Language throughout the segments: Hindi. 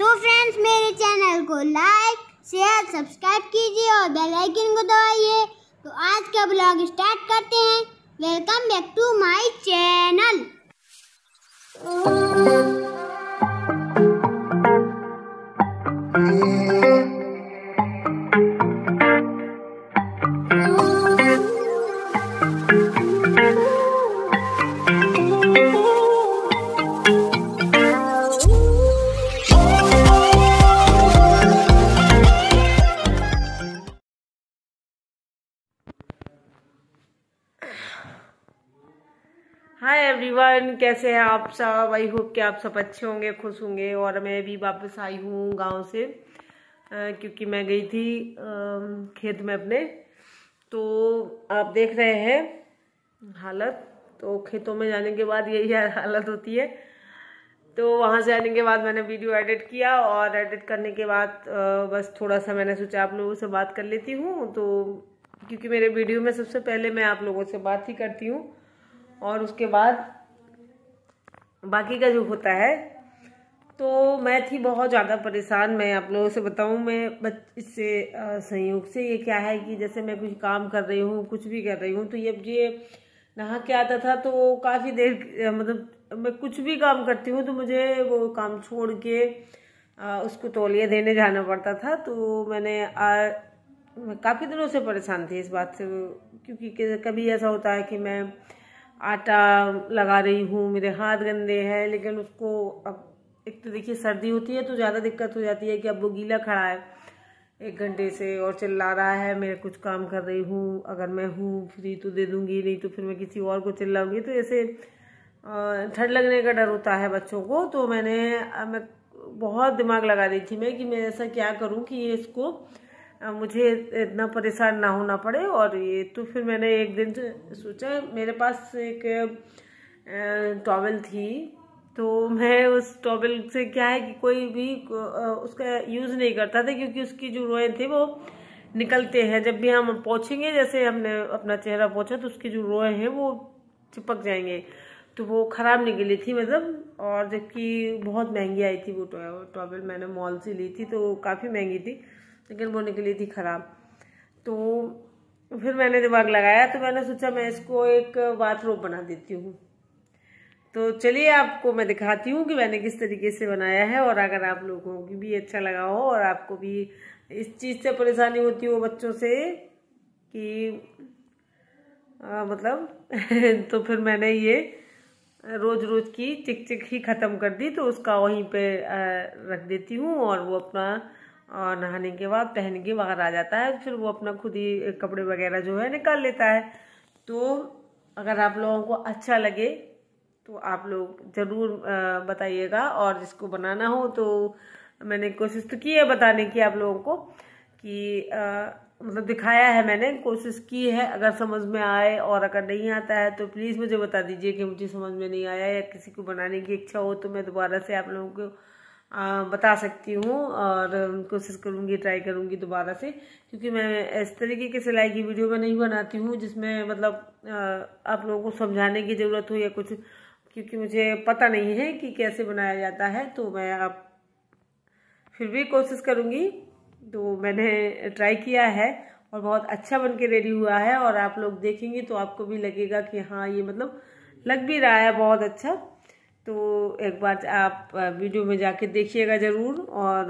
तो फ्रेंड्स मेरे चैनल को लाइक शेयर सब्सक्राइब कीजिए और बेल आइकन को दबाइए तो आज का ब्लॉग स्टार्ट करते हैं welcome back to my channel Yeah. Everyone कैसे हैं आप सब आई होप कि आप सब अच्छे होंगे खुश होंगे और मैं भी वापस आई हूँ गांव से आ, क्योंकि मैं गई थी आ, खेत में अपने तो आप देख रहे हैं हालत तो खेतों में जाने के बाद यही हालत होती है तो वहाँ से आने के बाद मैंने वीडियो एडिट किया और एडिट करने के बाद बस थोड़ा सा मैंने सोचा आप लोगों से बात कर लेती हूँ तो क्योंकि मेरे वीडियो में सबसे पहले मैं आप लोगों से बात ही करती हूँ और उसके बाद बाकी का जो होता है तो मैं थी बहुत ज़्यादा परेशान मैं आप लोगों से बताऊं मैं बच इससे संयोग से ये क्या है कि जैसे मैं कुछ काम कर रही हूँ कुछ भी कर रही हूँ तो ये ये नहा के आता था तो काफ़ी देर मतलब मैं कुछ भी काम करती हूँ तो मुझे वो काम छोड़ के आ, उसको तौलिया देने जाना पड़ता था तो मैंने आ, मैं काफ़ी दिनों से परेशान थी इस बात से क्योंकि कभी ऐसा होता है कि मैं आटा लगा रही हूँ मेरे हाथ गंदे हैं लेकिन उसको अब एक तो देखिए सर्दी होती है तो ज़्यादा दिक्कत हो जाती है कि अब वो गीला खड़ा है एक घंटे से और चिल्ला रहा है मैं कुछ काम कर रही हूँ अगर मैं हूँ फ्री तो दे दूँगी नहीं तो फिर मैं किसी और को चिल्लाऊँगी तो ऐसे ठंड लगने का डर होता है बच्चों को तो मैंने मैं बहुत दिमाग लगा रही थी मैं कि मैं ऐसा क्या करूँ कि ये इसको मुझे इतना परेशान ना होना पड़े और ये तो फिर मैंने एक दिन सोचा मेरे पास एक टॉवल थी तो मैं उस टॉवल से क्या है कि कोई भी उसका यूज़ नहीं करता था क्योंकि उसकी जो रोएँ थी वो निकलते हैं जब भी हम पहुँचेंगे जैसे हमने अपना चेहरा पहुँचा तो उसकी जो रोए हैं वो चिपक जाएंगे तो वो ख़राब निकली थी मतलब और जबकि बहुत महंगी आई थी वो टॉवल मैंने मॉल से ली थी तो काफ़ी महंगी थी लेकिन वो निकली थी ख़राब तो फिर मैंने दिमाग लगाया तो मैंने सोचा मैं इसको एक बाथरूम बना देती हूँ तो चलिए आपको मैं दिखाती हूँ कि मैंने किस तरीके से बनाया है और अगर आप लोगों की भी अच्छा लगा हो और आपको भी इस चीज़ से परेशानी होती हो बच्चों से कि आ, मतलब तो फिर मैंने ये रोज़ रोज़ की चिक चिक ही ख़त्म कर दी तो उसका वहीं पे रख देती हूँ और वो अपना और नहाने के बाद पहन के बाहर आ जाता है फिर वो अपना खुद ही कपड़े वगैरह जो है निकाल लेता है तो अगर आप लोगों को अच्छा लगे तो आप लोग ज़रूर बताइएगा और जिसको बनाना हो तो मैंने कोशिश तो की है बताने की आप लोगों को कि मतलब दिखाया है मैंने कोशिश की है अगर समझ में आए और अगर नहीं आता है तो प्लीज़ मुझे बता दीजिए कि मुझे समझ में नहीं आया या किसी को बनाने की इच्छा हो तो मैं दोबारा से आप लोगों को बता सकती हूँ और कोशिश करूँगी ट्राई करूँगी दोबारा से क्योंकि मैं इस तरीके की सिलाई की वीडियो मैं नहीं बनाती हूँ जिसमें मतलब आप लोगों को समझाने की ज़रूरत हो या कुछ क्योंकि मुझे पता नहीं है कि कैसे बनाया जाता है तो मैं आप फिर भी कोशिश करूँगी तो मैंने ट्राई किया है और बहुत अच्छा बन के रेडी हुआ है और आप लोग देखेंगे तो आपको भी लगेगा कि हाँ ये मतलब लग भी रहा है बहुत अच्छा तो एक बार आप वीडियो में जाके देखिएगा ज़रूर और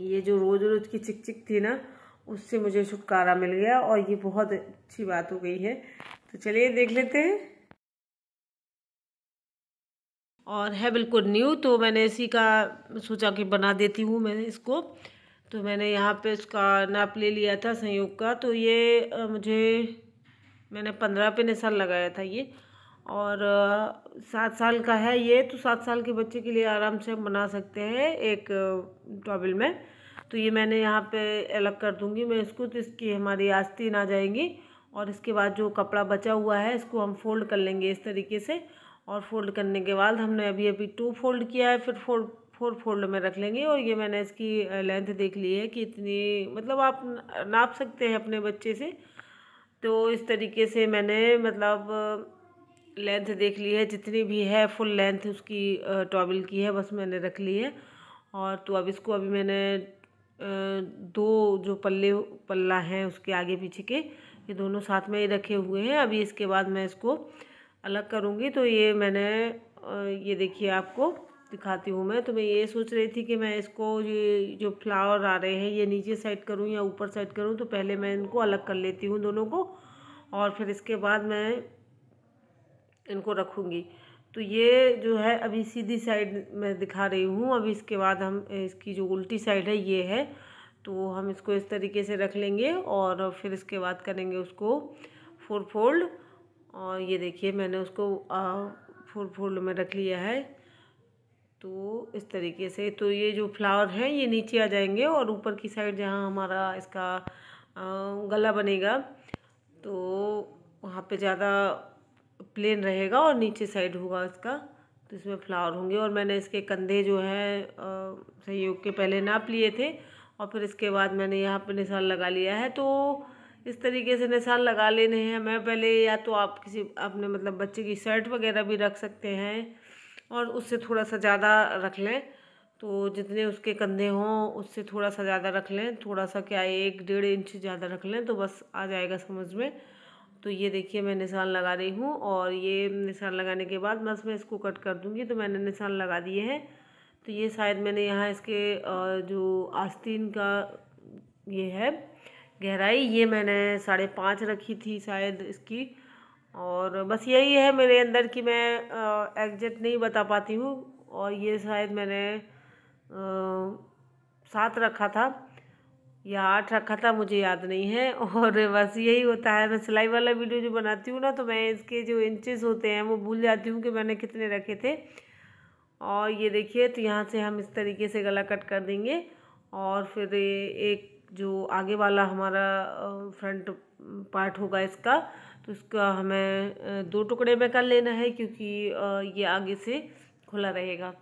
ये जो रोज़ रोज़ की चिक चिक थी ना उससे मुझे छुटकारा मिल गया और ये बहुत अच्छी बात हो गई है तो चलिए देख लेते हैं और है बिल्कुल न्यू तो मैंने इसी का सोचा कि बना देती हूँ मैंने इसको तो मैंने यहाँ पे इसका नाप ले लिया था संयोग का तो ये मुझे मैंने पंद्रह पे निशान लगाया था ये और सात साल का है ये तो सात साल के बच्चे के लिए आराम से हम बना सकते हैं एक टॉबल में तो ये मैंने यहाँ पे अलग कर दूँगी मैं इसको तो इसकी हमारी आस्तीन आ जाएंगी और इसके बाद जो कपड़ा बचा हुआ है इसको हम फोल्ड कर लेंगे इस तरीके से और फोल्ड करने के बाद हमने अभी अभी टू फोल्ड किया है फिर फोल्ड फोर फोल्ड में रख लेंगे और ये मैंने इसकी लेंथ देख ली है कि इतनी मतलब आप नाप सकते हैं अपने बच्चे से तो इस तरीके से मैंने मतलब लेंथ देख ली है जितनी भी है फुल लेंथ उसकी टॉवल की है बस मैंने रख ली है और तो अब इसको अभी मैंने दो जो पल्ले पल्ला हैं उसके आगे पीछे के ये दोनों साथ में ही रखे हुए हैं अभी इसके बाद मैं इसको अलग करूँगी तो ये मैंने ये देखिए आपको दिखाती हूँ मैं तो मैं ये सोच रही थी कि मैं इसको ये जो फ्लावर आ रहे हैं ये नीचे साइड करूँ या ऊपर साइड करूँ तो पहले मैं इनको अलग कर लेती हूँ दोनों को और फिर इसके बाद मैं इनको रखूँगी तो ये जो है अभी सीधी साइड मैं दिखा रही हूँ अभी इसके बाद हम इसकी जो उल्टी साइड है ये है तो हम इसको इस तरीके से रख लेंगे और फिर इसके बाद करेंगे उसको फोर फोल्ड और ये देखिए मैंने उसको फोर फोल्ड में रख लिया है तो इस तरीके से तो ये जो फ्लावर हैं ये नीचे आ जाएंगे और ऊपर की साइड जहाँ हमारा इसका गला बनेगा तो वहाँ पे ज़्यादा प्लेन रहेगा और नीचे साइड होगा इसका तो इसमें फ्लावर होंगे और मैंने इसके कंधे जो है सहयोग के पहले नाप लिए थे और फिर इसके बाद मैंने यहाँ पर निशान लगा लिया है तो इस तरीके से निशान लगा लेने हैं मैं पहले या तो आप किसी अपने मतलब बच्चे की शर्ट वगैरह भी रख सकते हैं और उससे थोड़ा सा ज़्यादा रख लें तो जितने उसके कंधे हों उससे थोड़ा सा ज़्यादा रख लें थोड़ा सा क्या एक डेढ़ इंच ज़्यादा रख लें तो बस आ जाएगा समझ में तो ये देखिए मैं निशान लगा रही हूँ और ये निशान लगाने के बाद बस मैं इसको कट कर दूँगी तो मैंने निशान लगा दिए हैं तो ये शायद मैंने यहाँ इसके जो आस्तीन का ये है गहराई ये मैंने साढ़े पाँच रखी थी शायद इसकी और बस यही है मेरे अंदर कि मैं एग्जैक्ट नहीं बता पाती हूँ और ये शायद मैंने सात रखा था या आठ रखा था मुझे याद नहीं है और बस यही होता है मैं सिलाई वाला वीडियो जो बनाती हूँ ना तो मैं इसके जो इंचेस होते हैं वो भूल जाती हूँ कि मैंने कितने रखे थे और ये देखिए तो यहाँ से हम इस तरीके से गला कट कर देंगे और फिर एक जो आगे वाला हमारा फ्रंट पार्ट होगा इसका तो इसका हमें दो टुकड़े में कर लेना है क्योंकि ये आगे से खुला रहेगा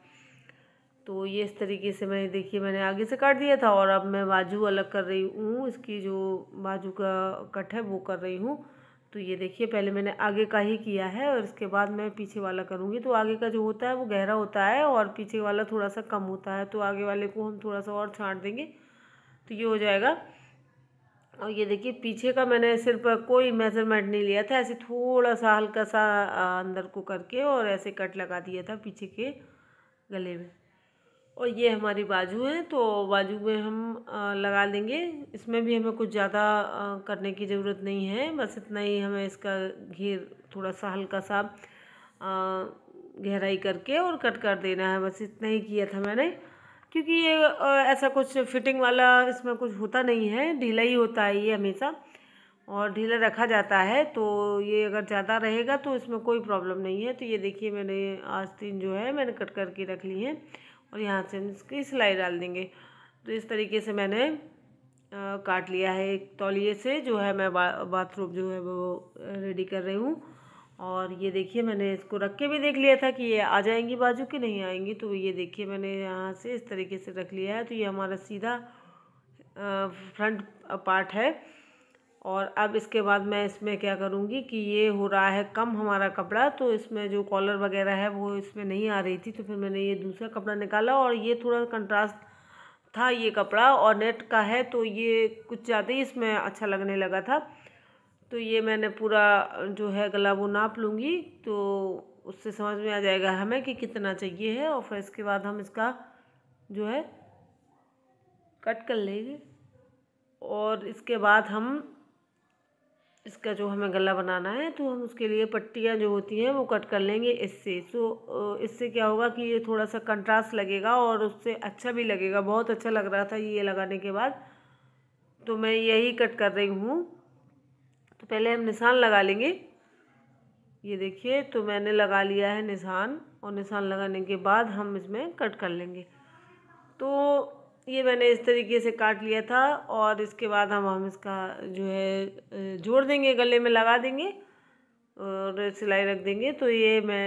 तो ये इस तरीके से मैंने देखिए मैंने आगे से काट दिया था और अब मैं बाजू अलग कर रही हूँ इसकी जो बाजू का कट है वो कर रही हूँ तो ये देखिए पहले मैंने आगे का ही किया है और इसके बाद मैं पीछे वाला करूँगी तो आगे का जो होता है वो गहरा होता है और पीछे वाला थोड़ा सा कम होता है तो आगे वाले को हम थोड़ा सा और छाँट देंगे तो ये हो जाएगा और ये देखिए पीछे का मैंने सिर्फ कोई मेज़रमेंट नहीं लिया था ऐसे थोड़ा सा हल्का सा अंदर को करके और ऐसे कट लगा दिया था पीछे के गले में और ये हमारी बाजू है तो बाजू में हम लगा लेंगे इसमें भी हमें कुछ ज़्यादा करने की ज़रूरत नहीं है बस इतना ही हमें इसका घेर थोड़ा सा हल्का सा गहराई करके और कट कर देना है बस इतना ही किया था मैंने क्योंकि ये ऐसा कुछ फिटिंग वाला इसमें कुछ होता नहीं है ढीला ही होता है ये हमेशा और ढीला रखा जाता है तो ये अगर ज़्यादा रहेगा तो इसमें कोई प्रॉब्लम नहीं है तो ये देखिए मैंने आज तीन जो है मैंने कट करके रख ली है और यहाँ से हम इसकी सिलाई डाल देंगे तो इस तरीके से मैंने आ, काट लिया है एक तौलिए से जो है मैं बा, बाथरूम जो है वो रेडी कर रही हूँ और ये देखिए मैंने इसको रख के भी देख लिया था कि ये आ जाएंगी बाजू कि नहीं आएंगी तो ये देखिए मैंने यहाँ से इस तरीके से रख लिया है तो ये हमारा सीधा फ्रंट पार्ट है और अब इसके बाद मैं इसमें क्या करूँगी कि ये हो रहा है कम हमारा कपड़ा तो इसमें जो कॉलर वगैरह है वो इसमें नहीं आ रही थी तो फिर मैंने ये दूसरा कपड़ा निकाला और ये थोड़ा कंट्रास्ट था ये कपड़ा और नेट का है तो ये कुछ ज़्यादा ही इसमें अच्छा लगने लगा था तो ये मैंने पूरा जो है गला वो नाप लूँगी तो उससे समझ में आ जाएगा हमें कि कितना चाहिए है और फिर इसके बाद हम इसका जो है कट कर लेंगे और इसके बाद हम इसका जो हमें गला बनाना है तो हम उसके लिए पट्टियाँ जो होती हैं वो कट कर लेंगे इससे सो इससे क्या होगा कि ये थोड़ा सा कंट्रास्ट लगेगा और उससे अच्छा भी लगेगा बहुत अच्छा लग रहा था ये लगाने के बाद तो मैं यही कट कर रही हूँ तो पहले हम निशान लगा लेंगे ये देखिए तो मैंने लगा लिया है निशान और निशान लगाने के बाद हम इसमें कट कर लेंगे तो ये मैंने इस तरीके से काट लिया था और इसके बाद हम हम इसका जो है जोड़ देंगे गले में लगा देंगे और सिलाई रख देंगे तो ये मैं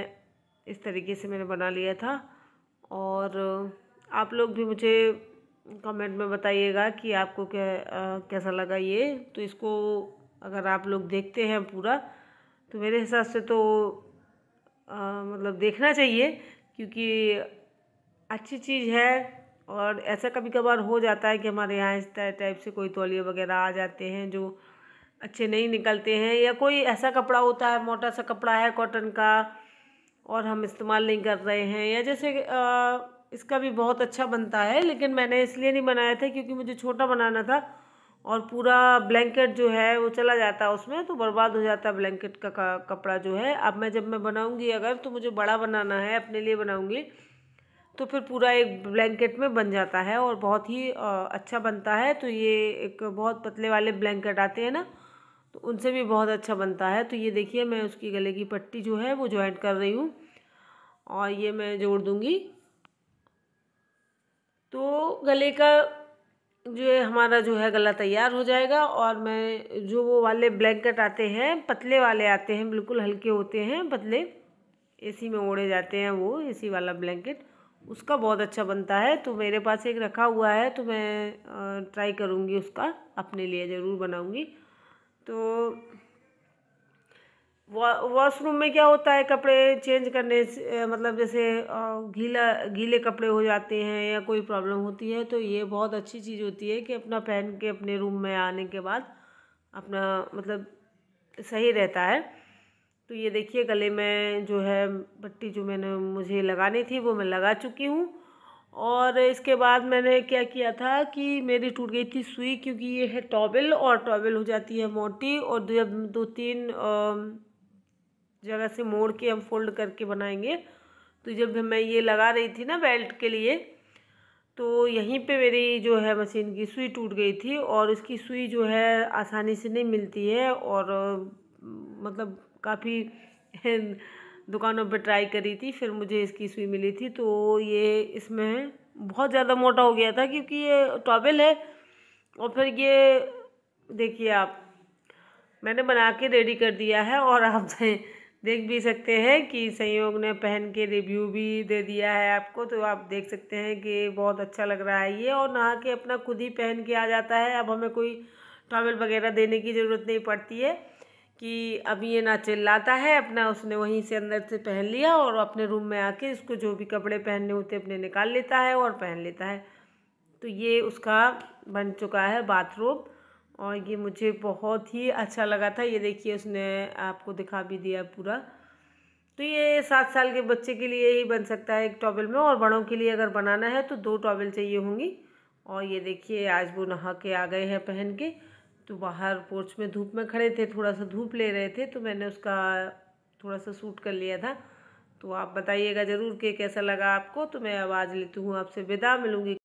इस तरीके से मैंने बना लिया था और आप लोग भी मुझे कमेंट में बताइएगा कि आपको क्या आ, कैसा लगा ये तो इसको अगर आप लोग देखते हैं पूरा तो मेरे हिसाब से तो आ, मतलब देखना चाहिए क्योंकि अच्छी चीज़ है और ऐसा कभी कभार हो जाता है कि हमारे यहाँ इस टाइप से कोई तौलिए वगैरह आ जाते हैं जो अच्छे नहीं निकलते हैं या कोई ऐसा कपड़ा होता है मोटा सा कपड़ा है कॉटन का और हम इस्तेमाल नहीं कर रहे हैं या जैसे आ, इसका भी बहुत अच्छा बनता है लेकिन मैंने इसलिए नहीं बनाया था क्योंकि मुझे छोटा बनाना था और पूरा ब्लैंकेट जो है वो चला जाता है उसमें तो बर्बाद हो जाता है ब्लैंकेट का, का कपड़ा जो है अब मैं जब मैं बनाऊँगी अगर तो मुझे बड़ा बनाना है अपने लिए बनाऊँगी तो फिर पूरा एक ब्लैंकेट में बन जाता है और बहुत ही अच्छा बनता है तो ये एक बहुत पतले वाले ब्लैंकेट आते हैं ना तो उनसे भी बहुत अच्छा बनता है तो ये देखिए मैं उसकी गले की पट्टी जो है वो ज्वाइंट कर रही हूँ और ये मैं जोड़ दूँगी तो गले का जो है हमारा जो है गला तैयार हो जाएगा और मैं जो वो वाले ब्लैंकेट आते हैं पतले वाले आते हैं बिल्कुल हल्के होते हैं पतले एसी में ओढ़े जाते हैं वो एसी वाला ब्लैंकेट उसका बहुत अच्छा बनता है तो मेरे पास एक रखा हुआ है तो मैं ट्राई करूँगी उसका अपने लिए ज़रूर बनाऊँगी तो वॉशरूम में क्या होता है कपड़े चेंज करने से मतलब जैसे गीला गीले कपड़े हो जाते हैं या कोई प्रॉब्लम होती है तो ये बहुत अच्छी चीज़ होती है कि अपना पहन के अपने रूम में आने के बाद अपना मतलब सही रहता है तो ये देखिए गले में जो है पट्टी जो मैंने मुझे लगानी थी वो मैं लगा चुकी हूँ और इसके बाद मैंने क्या किया था कि मेरी टूट गई थी सुई क्योंकि ये है टॉबल और टॉबल हो जाती है मोटी और जब दो तीन जगह से मोड़ के हम फोल्ड करके बनाएंगे तो जब मैं ये लगा रही थी ना बेल्ट के लिए तो यहीं पे मेरी जो है मशीन की सुई टूट गई थी और इसकी सुई जो है आसानी से नहीं मिलती है और मतलब काफ़ी दुकानों पर ट्राई करी थी फिर मुझे इसकी सुई मिली थी तो ये इसमें बहुत ज़्यादा मोटा हो गया था क्योंकि ये टॉवेल है और फिर ये देखिए आप मैंने बना के रेडी कर दिया है और आप देख भी सकते हैं कि संयोग ने पहन के रिव्यू भी दे दिया है आपको तो आप देख सकते हैं कि बहुत अच्छा लग रहा है ये और नहा के अपना खुद ही पहन के आ जाता है अब हमें कोई टॉवल वगैरह देने की ज़रूरत नहीं पड़ती है कि अब ये ना चिल्लाता है अपना उसने वहीं से अंदर से पहन लिया और अपने रूम में आके इसको जो भी कपड़े पहनने होते अपने निकाल लेता है और पहन लेता है तो ये उसका बन चुका है बाथरूम और ये मुझे बहुत ही अच्छा लगा था ये देखिए उसने आपको दिखा भी दिया पूरा तो ये सात साल के बच्चे के लिए ही बन सकता है एक टॉवल में और बड़ों के लिए अगर बनाना है तो दो टॉवल चाहिए होंगी और ये देखिए आज वो नहा के आ गए हैं पहन के तो बाहर पोर्च में धूप में खड़े थे थोड़ा सा धूप ले रहे थे तो मैंने उसका थोड़ा सा सूट कर लिया था तो आप बताइएगा ज़रूर कि कैसा लगा आपको तो मैं आवाज़ लेती हूँ आपसे विदा मिलूँगी